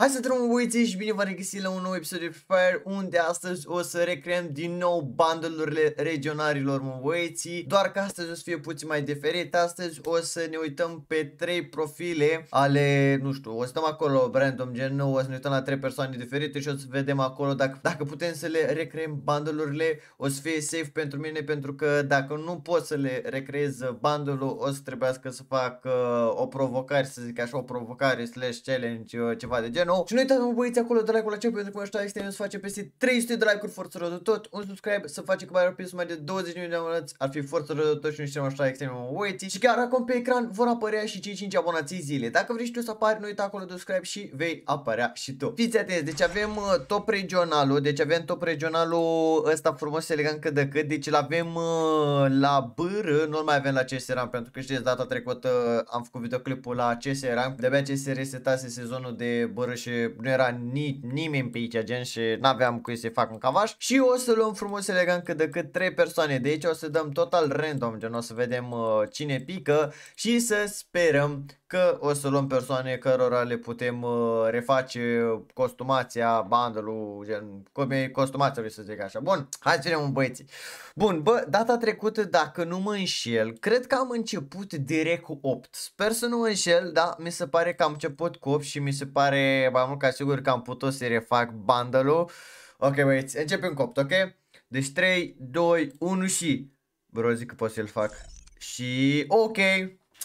Hai să drumul uite și bine v-am regăsit la un nou episod de Fire unde astăzi o să recreăm din nou bandelurile regionarilor mă băieții Doar că astăzi o să fie puțin mai diferit, astăzi o să ne uităm pe trei profile ale, nu știu, o să stăm acolo random gen nou, o să ne uităm la trei persoane diferite și o să vedem acolo dacă, dacă putem să le recreăm bandelurile O să fie safe pentru mine pentru că dacă nu pot să le recreez bundle o să trebuiască să fac uh, o provocare, să zic așa, o provocare slash challenge, uh, ceva de genul nou și nu uitați mă băieți acolo de like-ul acela pentru că ăștia este să face peste 300 de like-uri forță de tot, un subscribe să face că mai răpis mai de 20 de abonați ar fi forță de tot și nu știu așa extrem mă băieți și chiar acum pe ecran vor apărea și cei 5 abonații zile. Dacă vrei și tu să apari, nu uita acolo de subscribe și vei apărea și tu. Fiți atenți, deci avem uh, top regionalul, deci avem top regionalul ăsta frumos și elegant cât de cât, deci l-avem uh, la bâr, nu mai avem la CSRAM pentru că știți data trecută am făcut videoclipul la CSRAM, de-abia CSR tase sezonul de bâr și nu era ni, nimeni pe aici gen și n-aveam cu să fac un cavaș. Și o să luăm frumos elegant cât de cât 3 persoane de aici, o să dăm total random gen o să vedem uh, cine pică și să sperăm că o să luăm persoane cărora le putem uh, reface costumația, bandul gen costumația lui să zic așa. Bun, hai să vedem un băieții. Bun, bă, data trecută, dacă nu mă înșel, cred că am început direct cu 8. Sper să nu mă înșel, da, mi se pare că am început cu 8 și mi se pare mai mult ca sigur că am putut să-i refac bundle-ul. Ok, băieți, începem copt, ok? Deci 3, 2, 1 și... Bro, zic că pot să-l fac. Și... Ok!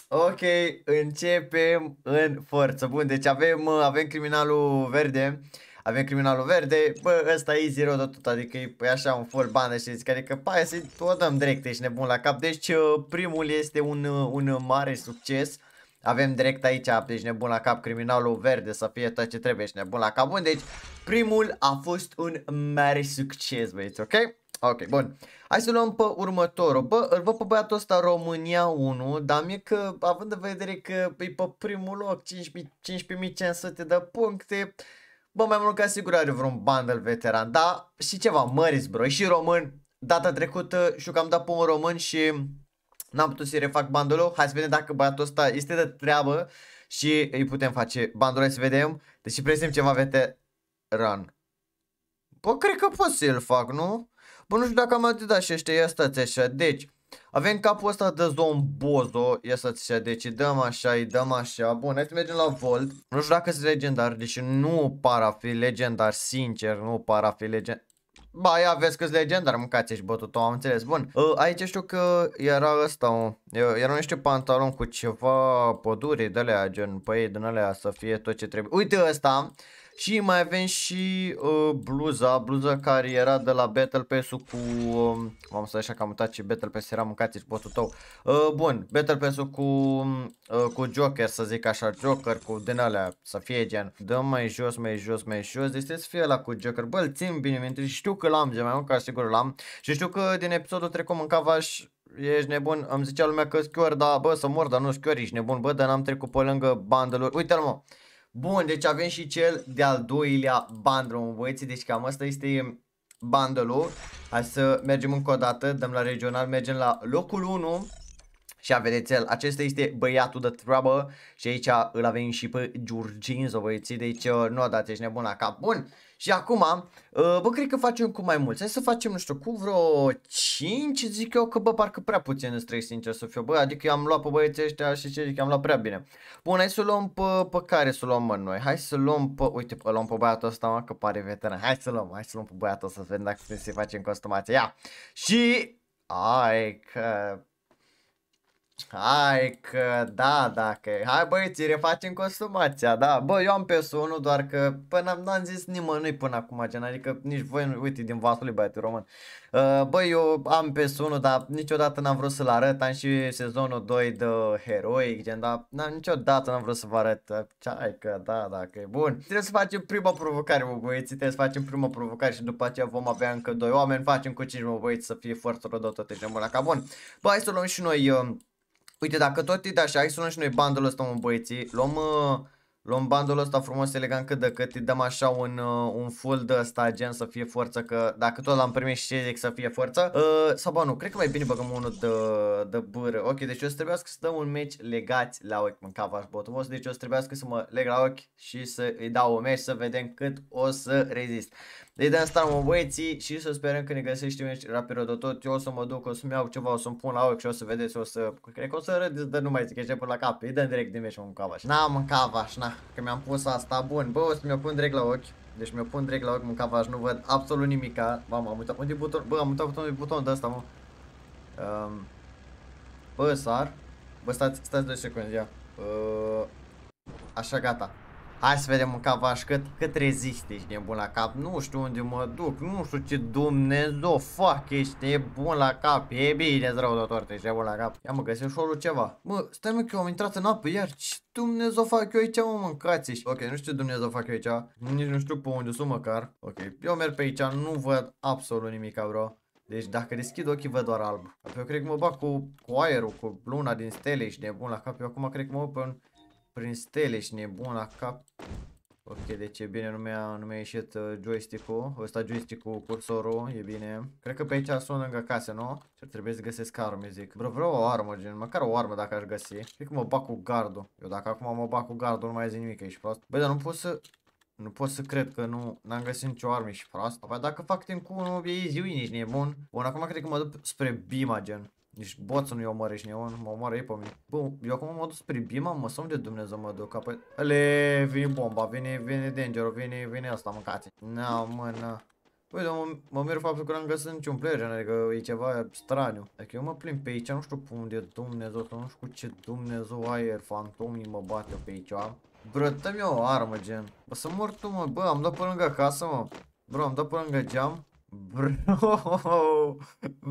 Ok, începem în forță. Bun, deci avem, avem criminalul verde. Avem criminalul verde. Bă, ăsta e zero de tot, adică e păi așa un full bandă, și zic. că pa să tot dăm direct, ești nebun la cap. Deci uh, primul este un, uh, un mare succes. Avem direct aici, deci nebun la cap, criminalul verde să fie tot ce trebuie, și nebun la cap. Bun, deci primul a fost un mare succes, băieți, ok? Ok, bun. Hai să luăm pe următorul. Bă, îl văd pe băiatul ăsta România 1, dar mie că, având în vedere că e pe primul loc, 15500 de puncte, bă, mai mult ca sigur are vreun bundle veteran, da? Și ceva, măriți, bro, și român. Data trecută știu că am dat pe un român și N-am putut să-i refac bandolul, hai să vedem dacă băiatul ăsta este de treabă și îi putem face bandolul să vedem. Deși presim ceva vete run. Bă, cred că pot să-l fac, nu? Bă, nu știu dacă am atât și ăștia, ia stați așa, deci... Avem capul ăsta de zombozo, ia să așa, deci dăm așa, îi dăm așa, bun, hai să mergem la Volt, nu știu dacă sunt legendar, deci nu par a fi legendar, sincer, nu par a fi legendar, Ba, ia vezi că-s legendar, mâncați ești bătut am înțeles. Bun, ă, aici știu că era ăsta, era erau niște pantaloni cu ceva pădure de alea, gen, păi, din alea să fie tot ce trebuie. Uite ăsta, și mai avem și uh, bluza, bluza care era de la Battle Pass-ul cu... Uh, um, am să așa că am uitat ce Battle Pass era, mâncați botul tău. Uh, bun, Battle Pass-ul cu, uh, cu Joker, să zic așa, Joker cu din alea, să fie gen. Dăm mai jos, mai jos, mai jos, deci trebuie să fie la cu Joker. Bă, îl țin bine minte și știu că l-am, gen mai mult ca sigur l-am. Și știu că din episodul trecut în cavaș ești nebun, îmi zicea lumea că schior, da bă, să mor, dar nu schior, ești nebun, bă, dar n-am trecut pe lângă bandelor. Uite-l, mă, Bun, deci avem și cel de-al doilea bundle, mă băieții, deci cam asta este bundle-ul. Hai să mergem încă o dată, dăm la regional, mergem la locul 1. Și a vedeți el, acesta este băiatul de treabă și aici îl avem și pe Giurginzo, băieții, deci uh, nu dați, ești nebun la cap. Bun, și acum, ă, bă, cred că facem cu mai mulți. Hai să facem, nu știu, cu vreo 5, zic eu că, bă, parcă prea puțin îți trec, sincer să fiu, bă, adică am luat pe băieții ăștia și ce, zic, am luat prea bine. Bun, hai să luăm pe, pe care să luăm, mă, noi? Hai să luăm pe, uite, pe, luăm pe băiatul ăsta, mă, că pare veteran. Hai să luăm, hai să luăm pe băiatul să vedem dacă putem să-i facem costumația. Ia! Și... Ai, că Hai că, da, dacă Hai băi, ți refacem consumația, da. Bă, eu am PS1, doar că până n-am zis nimănui până acum, gen, adică nici voi, nu, uite, din vasul lui băiatul român. Uh, băi, eu am PS1, dar niciodată n-am vrut să-l arăt, am și sezonul 2 de Heroic, gen, dar n-am, niciodată n-am vrut să vă arăt. Uh, ai că, da, dacă e bun. Trebuie să facem prima provocare, bă, băieți, trebuie să facem prima provocare și după aceea vom avea încă doi oameni, facem cu 5, mă băieți, să fie foarte rodot tot în bun. Bă, hai să luăm și noi... Uh, Uite, dacă tot e de așa, hai să luăm și noi bandul ăsta, mă, băieții. Luăm uh, Luăm bandul ăsta frumos, elegant cât de cât, îi dăm așa un, uh, un full de ăsta, gen să fie forță, că dacă tot l-am primit și zic să fie forță. Uh, sau ba nu, cred că mai bine băgăm unul de, de bâră. Ok, deci eu să trebuiască să dăm un meci legați la ochi, mâncava și botovos, deci eu să trebuiască să mă leg la ochi și să îi dau un meci să vedem cât o să rezist. Deci de asta mă băieții și să sperăm că ne găsești un meci rapid de tot. Eu o să mă duc, o să-mi iau ceva, o să-mi pun la ochi și o să vedeți, o să... Cred că o să râd, dar nu mai zic, ce până la cap. Îi dăm direct de meci mă, și na, mâncava și na că mi-am pus asta, bun, bă, o să mi-o pun direct la ochi, deci mi-o pun direct la ochi, mucavaj, nu văd absolut nimica, bă, am uitat, unde buton, bă, am uitat butonul, butonul de ăsta, mă, um, bă, sar, bă, stați, stați 2 secunde, ia, uh, așa, gata, Hai să vedem un cavaș cât, cât reziste, ești nebun la cap. Nu știu unde mă duc, nu știu ce Dumnezeu fac, ești nebun la cap. E bine, zrăudător, te ești nebun la cap. Ia mă, găsim orul ceva. Mă, stai mă că eu am intrat în apă, iar ce Dumnezeu fac eu aici, mă, mâncați -și. Ok, nu știu ce Dumnezeu fac eu aici, nici nu știu pe unde sunt măcar. Ok, eu merg pe aici, nu văd absolut nimic, bro. Deci dacă deschid ochii văd doar alb. Eu cred că mă bag cu, cu aerul, cu luna din stele și nebun la cap. Eu acum cred că mă bag pe un prin stele și nebun la cap. Ok, deci e bine, nu mi-a mi ieșit uh, joystick-ul. Ăsta joystick-ul, cursorul, e bine. Cred că pe aici sunt lângă casă, nu? Și trebuie să găsesc armă, zic. Bro, vreau o armă, gen, măcar o armă dacă aș găsi. Cred că mă bag cu gardul. Eu dacă acum mă bag cu gardul, nu mai zic nimic, ești prost. Băi, dar nu pot să... Nu pot să cred că nu n-am găsit nicio armă și prost. Apoi dacă fac timp cu unul, e easy win, ești nebun. Bun, acum cred că mă duc spre Bima, gen. Nici boțul nu-i omoare și neon, mă omoară ei pe mine. Bă, eu acum m-am dus bima, mă somn de Dumnezeu, mă duc apoi. Ale, vine bomba, vine, vine danger vine, vine asta, mâncați. Na, mă, na. Păi, dar mă, mir faptul că n-am găsit niciun player, adică e ceva straniu. Dacă eu mă plimb pe aici, nu știu pe unde Dumnezeu, sau nu știu cu ce Dumnezeu aer fantomii mă bate pe aici. Bro, dă-mi o armă, gen. Bă, să mor tu, mă, bă, am dat pe lângă casă, mă. Bro, am dat pe lângă geam. Bro,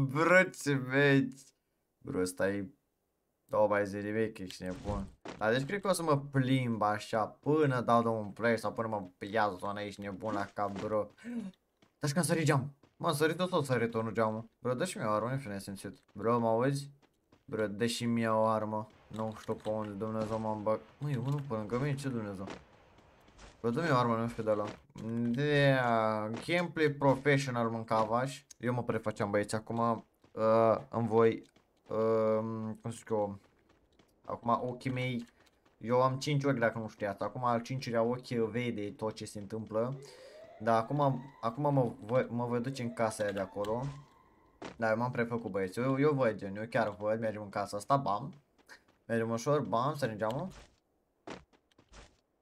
bro, ce veci. Bro, ăsta e 20 de veche și nebun. Dar deci cred că o să mă plimb așa până dau de un play sau până mă ia zona, aici nebun la cap, bro. Dar și deci când sări geam. M-am sărit tot, tot sărit unul geamul. Bro, dă și mie o armă, nu știu simțit. Bro, mă auzi? Bro, dă și mie o armă. Nu știu pe unde Dumnezeu m-am bag. Măi, unul pe încă mine, ce Dumnezeu? Bro, dă-mi o armă, nu știu de la. De gameplay professional mâncavaș. Eu mă prefaceam băieți acum. Uh, îmi voi uh, cum zic eu, acum ochii mei, eu am 5 ochi dacă nu știați, acum al 5-lea ochi vede tot ce se întâmplă. Dar acum, acum mă, mă voi duce în casa aia de acolo. Dar eu m-am prefăcut băieți, eu, eu văd gen, eu chiar văd, mergem în casa asta, bam. Mergem ușor, bam, sărim geamul.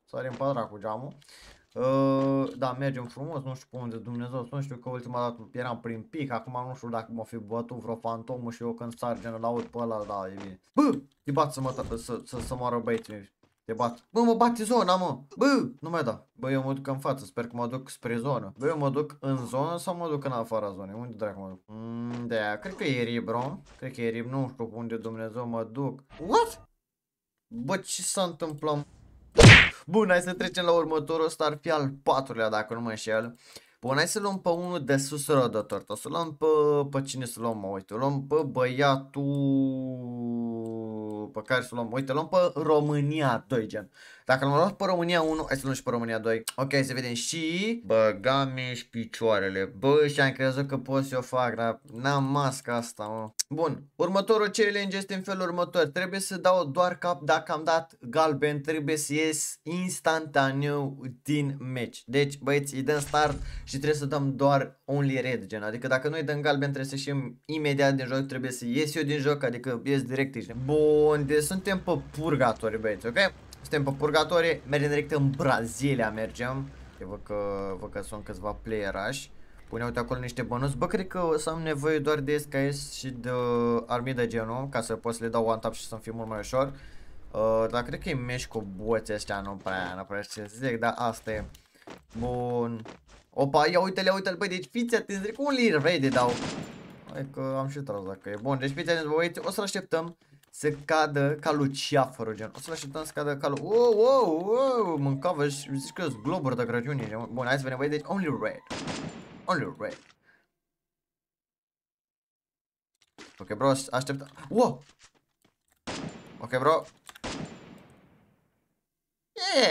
Sărim pădra cu geamul. Uh, da, mergem frumos, nu știu pe unde Dumnezeu, nu știu că ultima dată eram prin pic, acum nu știu dacă m-a fi bătut vreo fantomă și eu când sar gen la aud pe ăla, da, e bine. Bă, te bat să mă, să, să, să moară băieții mei. Te bat. Bă, mă bate zona, mă. Bă, nu mai da. Bă, eu mă duc în față, sper că mă duc spre zonă. Bă, eu mă duc în zonă sau mă duc în afara zonei? Unde dracu mă duc? Mm, de -aia. cred că e rib, bro. Cred că e rib, nu știu unde Dumnezeu mă duc. What? Bă, ce s-a întâmplat? Bun, hai să trecem la următorul, ăsta ar fi al patrulea dacă nu mă înșel. Bun, hai să luăm pe unul de sus rădător, o să luăm pe, pe cine să luăm, mă uite, luăm pe băiatul pe care să luăm, uite, luăm pe România 2 gen. Dacă l-am luat pe România 1, hai să luăm și pe România 2. Ok, să vedem și... Băgame și picioarele. Bă, și am crezut că pot să o fac, dar n-am masca asta, mă. Bun, următorul challenge este în felul următor. Trebuie să dau doar cap dacă am dat galben, trebuie să ies instantaneu din meci. Deci, băieți, îi dăm start și trebuie să dăm doar only red, gen. Adică dacă noi dăm galben, trebuie să ieșim imediat din joc, trebuie să ies eu din joc, adică ies direct aici. Bun, deci suntem pe purgatori, băieți, ok? Suntem pe purgatorie, mergem direct în Brazilia, mergem. Văd că, văd că sunt câțiva playerași. Pune uite acolo niște bănuți. Bă, cred că o să am nevoie doar de SKS și de armii de genul, ca să pot să le dau one tap și să-mi fie mult mai ușor. Uh, dar cred că e mești cu boții ăștia, nu prea, nu prea ce să zic, dar asta e. Bun. Opa, ia uite-le, uite-le, băi, deci fiți atenți, cu un lir, vei de dau. Hai că am și tras dacă e bun, deci fiți atenți, băieți, o să așteptăm. Se cadă ca Luciaferul, gen. O să-l așteptăm să cadă ca lu... Wow, wow, wow, mâncavă și zici că sunt globuri de Crăciun. Bun, hai să vedem, băi, deci only red. Only red. Ok, bro, așteptăm. Wow! Ok, bro.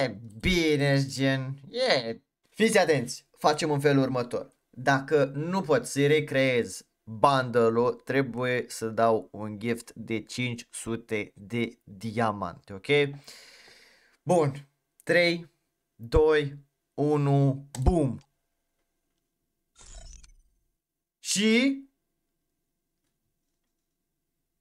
E bine, gen. E. Fiți atenți, facem în felul următor. Dacă nu poți să recreezi bundle ul trebuie să dau un gift de 500 de diamante, ok? Bun, 3, 2, 1, boom! Și...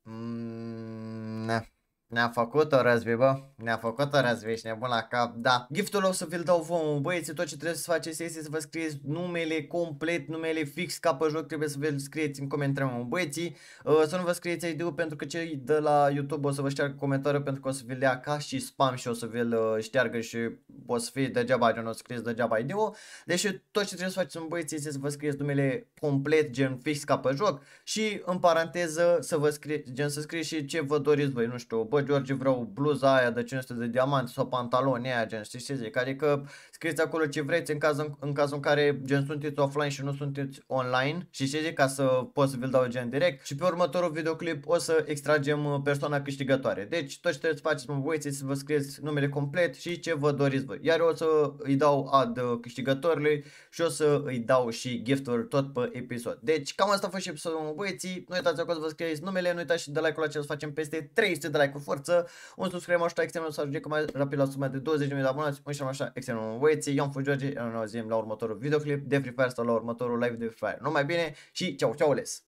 Mm, ne-a făcut o răzbi, bă. Ne-a făcut o răzbi, și nebun la cap, da. Giftul o să vi-l dau vouă, băieți, tot ce trebuie să faceți este să vă scrieți numele complet, numele fix ca pe joc, trebuie să vă scrieți în comentarii, mă, băieții. Uh, să nu vă scrieți id pentru că cei de la YouTube o să vă șteargă comentariul pentru că o să vi-l ia ca și spam și o să vi-l uh, șteargă și o să fie degeaba, nu o scrieți degeaba ID-ul. Deci tot ce trebuie să faceți, mă, băieți, este să vă scrieți numele complet, gen fix ca pe joc și în paranteză să vă scrieți, gen să scrieți și ce vă doriți voi, nu știu, bă, George vreau bluza aia de 500 de diamante sau pantaloni aia gen, știi ce zic? Adică scrieți acolo ce vreți în cazul în, cazul în care gen sunteți offline și nu sunteți online și ce zic ca să pot să vi-l dau gen direct și pe următorul videoclip o să extragem uh, persoana câștigătoare. Deci tot ce trebuie să faceți mă băieți să vă scrieți numele complet și ce vă doriți voi. Iar eu o să îi dau ad uh, câștigătorului și o să îi dau și gifturi tot pe episod. Deci cam asta a fost și episodul mă băieții. Nu uitați acolo să vă scrieți numele, nu uitați și de like-ul acela să facem peste 300 de like-uri forță, un subscribe așa extremul să ajungem mai rapid la suma de 20.000 de abonați, un așa extremul băieții, eu am fost George, ne auzim la următorul videoclip de Free Fire sau la următorul live de Free Fire. Numai bine și ceau, ceau, les!